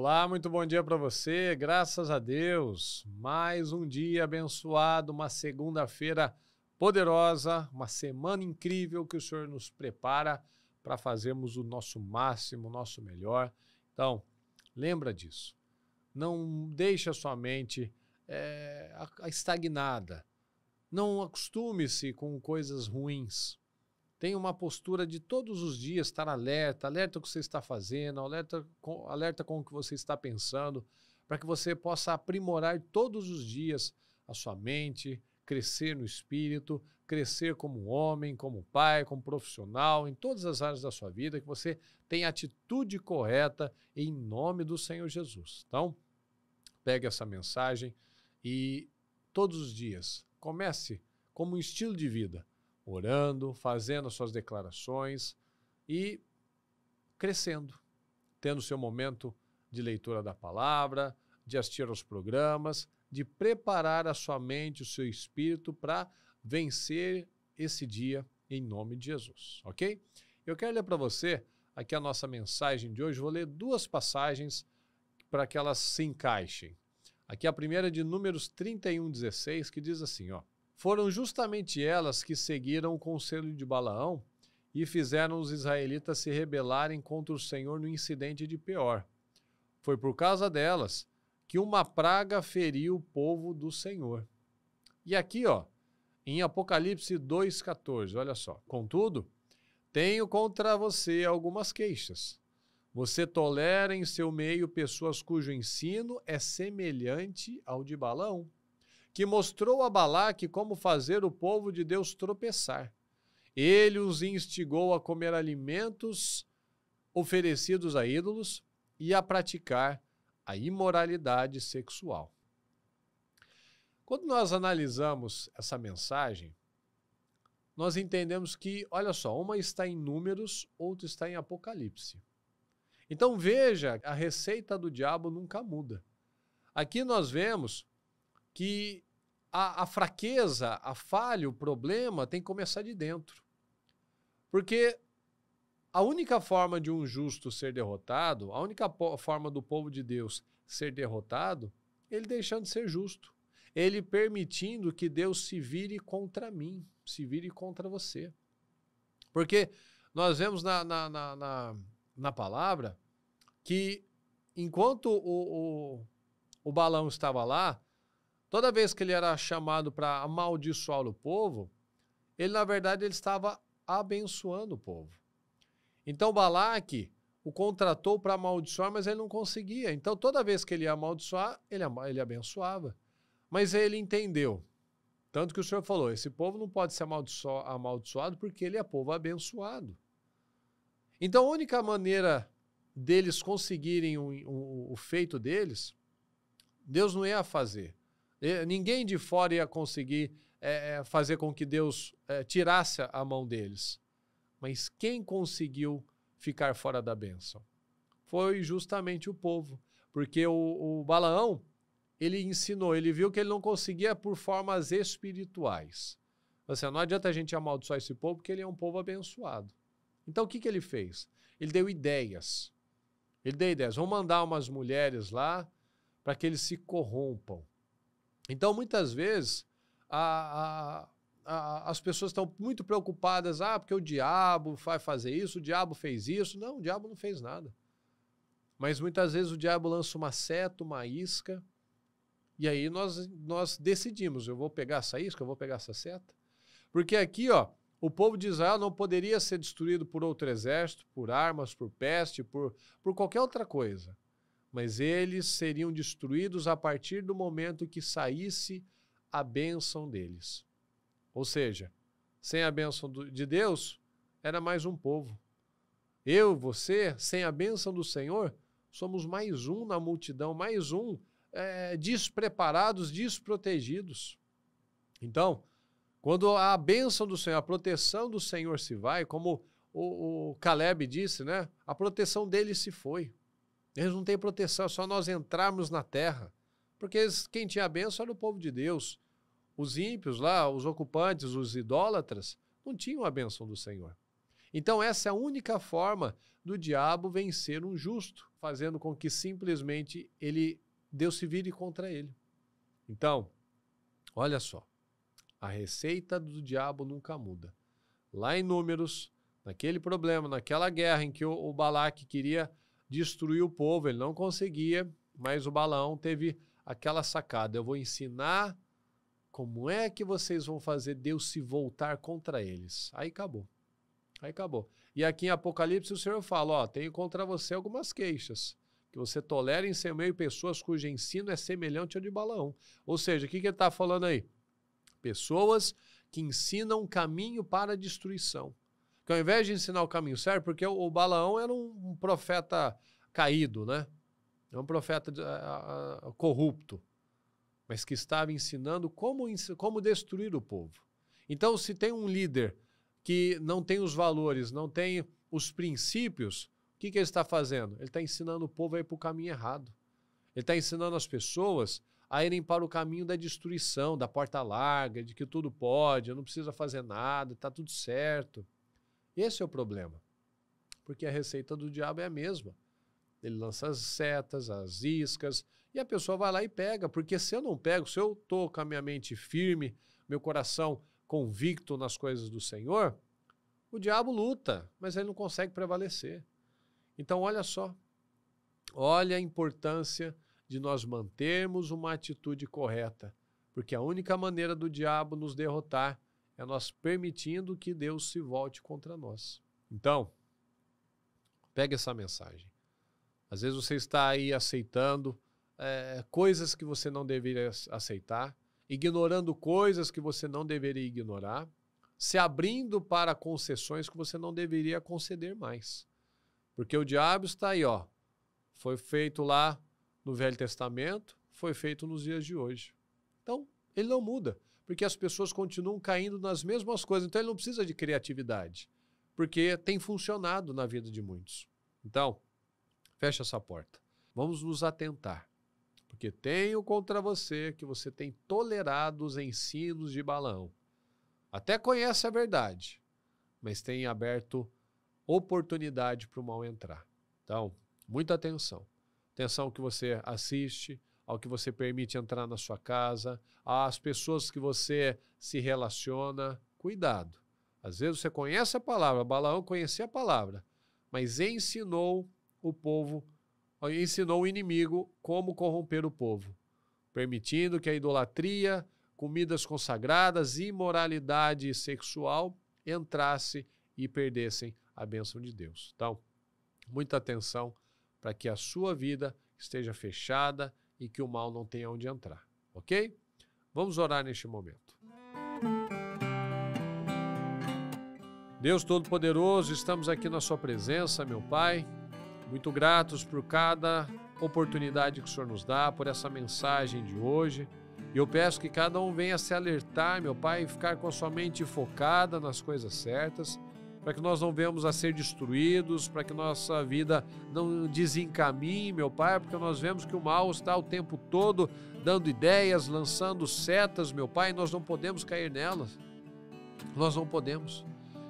Olá, muito bom dia para você. Graças a Deus, mais um dia abençoado, uma segunda-feira poderosa, uma semana incrível que o Senhor nos prepara para fazermos o nosso máximo, o nosso melhor. Então, lembra disso. Não deixe a sua mente é, a estagnada. Não acostume-se com coisas ruins. Tenha uma postura de todos os dias estar alerta, alerta o que você está fazendo, alerta com, alerta com o que você está pensando, para que você possa aprimorar todos os dias a sua mente, crescer no espírito, crescer como homem, como pai, como profissional, em todas as áreas da sua vida, que você tenha a atitude correta em nome do Senhor Jesus. Então, pegue essa mensagem e todos os dias comece como um estilo de vida orando, fazendo as suas declarações e crescendo, tendo seu momento de leitura da palavra, de assistir aos programas, de preparar a sua mente, o seu espírito para vencer esse dia em nome de Jesus, ok? Eu quero ler para você aqui a nossa mensagem de hoje. Vou ler duas passagens para que elas se encaixem. Aqui a primeira é de Números 31, 16, que diz assim, ó. Foram justamente elas que seguiram o conselho de Balaão e fizeram os israelitas se rebelarem contra o Senhor no incidente de Peor. Foi por causa delas que uma praga feriu o povo do Senhor. E aqui, ó, em Apocalipse 2:14, olha só. Contudo, tenho contra você algumas queixas. Você tolera em seu meio pessoas cujo ensino é semelhante ao de Balaão que mostrou a Balaque como fazer o povo de Deus tropeçar. Ele os instigou a comer alimentos oferecidos a ídolos e a praticar a imoralidade sexual. Quando nós analisamos essa mensagem, nós entendemos que, olha só, uma está em Números, outra está em Apocalipse. Então veja, a receita do diabo nunca muda. Aqui nós vemos que a, a fraqueza, a falha, o problema tem que começar de dentro. Porque a única forma de um justo ser derrotado, a única forma do povo de Deus ser derrotado, ele deixando de ser justo. Ele permitindo que Deus se vire contra mim, se vire contra você. Porque nós vemos na, na, na, na, na palavra que enquanto o, o, o Balão estava lá, Toda vez que ele era chamado para amaldiçoar o povo, ele na verdade ele estava abençoando o povo. Então Balaque o contratou para amaldiçoar, mas ele não conseguia. Então toda vez que ele ia amaldiçoar, ele, ele abençoava. Mas ele entendeu. Tanto que o Senhor falou: esse povo não pode ser amaldiço amaldiçoado porque ele é povo abençoado. Então a única maneira deles conseguirem o, o, o feito deles, Deus não ia fazer. Ninguém de fora ia conseguir é, é, fazer com que Deus é, tirasse a mão deles. Mas quem conseguiu ficar fora da bênção? Foi justamente o povo. Porque o, o Balaão, ele ensinou, ele viu que ele não conseguia por formas espirituais. Assim, ah, não adianta a gente amaldiçoar esse povo, porque ele é um povo abençoado. Então o que, que ele fez? Ele deu ideias. Ele deu ideias. Vamos mandar umas mulheres lá para que eles se corrompam. Então, muitas vezes, a, a, a, as pessoas estão muito preocupadas, ah, porque o diabo vai fazer isso, o diabo fez isso. Não, o diabo não fez nada. Mas muitas vezes o diabo lança uma seta, uma isca, e aí nós, nós decidimos, eu vou pegar essa isca, eu vou pegar essa seta. Porque aqui, ó, o povo de Israel não poderia ser destruído por outro exército, por armas, por peste, por, por qualquer outra coisa mas eles seriam destruídos a partir do momento que saísse a bênção deles. Ou seja, sem a bênção de Deus, era mais um povo. Eu, você, sem a bênção do Senhor, somos mais um na multidão, mais um é, despreparados, desprotegidos. Então, quando a bênção do Senhor, a proteção do Senhor se vai, como o, o Caleb disse, né? A proteção dele se foi. Eles não têm proteção, é só nós entrarmos na terra. Porque eles, quem tinha a bênção era o povo de Deus. Os ímpios lá, os ocupantes, os idólatras, não tinham a bênção do Senhor. Então, essa é a única forma do diabo vencer um justo, fazendo com que simplesmente ele Deus se vire contra ele. Então, olha só, a receita do diabo nunca muda. Lá em Números, naquele problema, naquela guerra em que o, o Balaque queria destruir o povo, ele não conseguia, mas o Balaão teve aquela sacada: eu vou ensinar como é que vocês vão fazer Deus se voltar contra eles. Aí acabou. Aí acabou. E aqui em Apocalipse o Senhor fala: ó, tenho contra você algumas queixas. Que você tolera em seu meio pessoas cujo ensino é semelhante ao de Balaão. Ou seja, o que, que ele está falando aí? Pessoas que ensinam um caminho para a destruição. Porque ao invés de ensinar o caminho certo, porque o, Balaão era um, profeta caído, né? É um profeta de, a, a, corrupto, mas que estava ensinando como, como destruir o povo. Então, se tem um líder que não tem os valores, não tem os princípios, o que, que ele está fazendo? Ele está ensinando o povo a ir para o caminho errado. Ele está ensinando as pessoas a irem para o caminho da destruição, da porta larga, de que tudo pode, eu não preciso fazer nada, está tudo certo. Esse é o problema. Porque a receita do diabo é a mesma. Ele lança as setas, as iscas, e a pessoa vai lá e pega. Porque se eu não pego, se eu estou com a minha mente firme, meu coração convicto nas coisas do Senhor, o diabo luta, mas ele não consegue prevalecer. Então, olha só. Olha a importância de nós mantermos uma atitude correta. Porque a única maneira do diabo nos derrotar é nós permitindo que Deus se volte contra nós. Então, pegue essa mensagem. Às vezes você está aí aceitando é, coisas que você não deveria aceitar, ignorando coisas que você não deveria ignorar, se abrindo para concessões que você não deveria conceder mais. Porque o diabo está aí, ó. Foi feito lá no Velho Testamento, foi feito nos dias de hoje. Então, ele não muda porque as pessoas continuam caindo nas mesmas coisas. Então ele não precisa de criatividade, porque tem funcionado na vida de muitos. Então, fecha essa porta. Vamos nos atentar, porque tenho contra você que você tem tolerado os ensinos de Balaão. Até conhece a verdade, mas tem aberto oportunidade para o mal entrar. Então, muita atenção. Atenção que você assiste, ao que você permite entrar na sua casa, às pessoas que você se relaciona. Cuidado. Às vezes você conhece a palavra, Balaão conhecia a palavra, mas ensinou o povo, ensinou o inimigo como corromper o povo, permitindo que a idolatria, comidas consagradas, imoralidade sexual entrasse e perdessem a bênção de Deus. Então, muita atenção para que a sua vida esteja fechada e que o mal não tenha onde entrar, ok? Vamos orar neste momento. Deus Todo-Poderoso, estamos aqui na Sua presença, meu Pai. Muito gratos por cada oportunidade que o Senhor nos dá, por essa mensagem de hoje. E eu peço que cada um venha se alertar, meu Pai, e ficar com a sua mente focada nas coisas certas para que nós não venhamos a ser destruídos, para que nossa vida não desencaminhe, meu Pai, porque nós vemos que o mal está o tempo todo dando ideias, lançando setas, meu Pai, e nós não podemos cair nelas. Nós não podemos.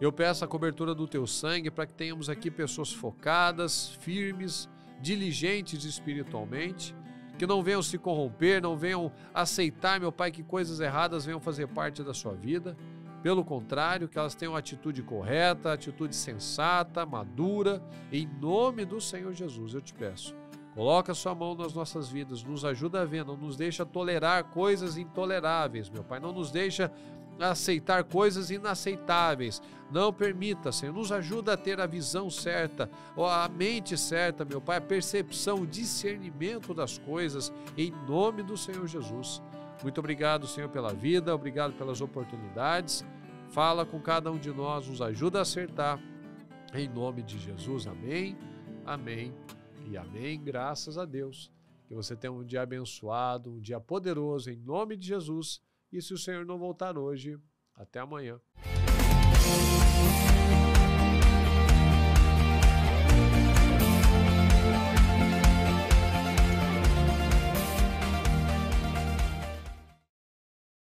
Eu peço a cobertura do teu sangue para que tenhamos aqui pessoas focadas, firmes, diligentes espiritualmente, que não venham se corromper, não venham aceitar, meu Pai, que coisas erradas venham fazer parte da sua vida pelo contrário, que elas tenham atitude correta, atitude sensata, madura, em nome do Senhor Jesus, eu te peço. Coloca sua mão nas nossas vidas, nos ajuda a ver, não nos deixa tolerar coisas intoleráveis, meu Pai, não nos deixa aceitar coisas inaceitáveis. Não permita, Senhor, nos ajuda a ter a visão certa, a mente certa, meu Pai, a percepção, o discernimento das coisas, em nome do Senhor Jesus. Muito obrigado, Senhor, pela vida, obrigado pelas oportunidades. Fala com cada um de nós, nos ajuda a acertar. Em nome de Jesus, amém, amém e amém. Graças a Deus. Que você tenha um dia abençoado, um dia poderoso, em nome de Jesus. E se o Senhor não voltar hoje, até amanhã.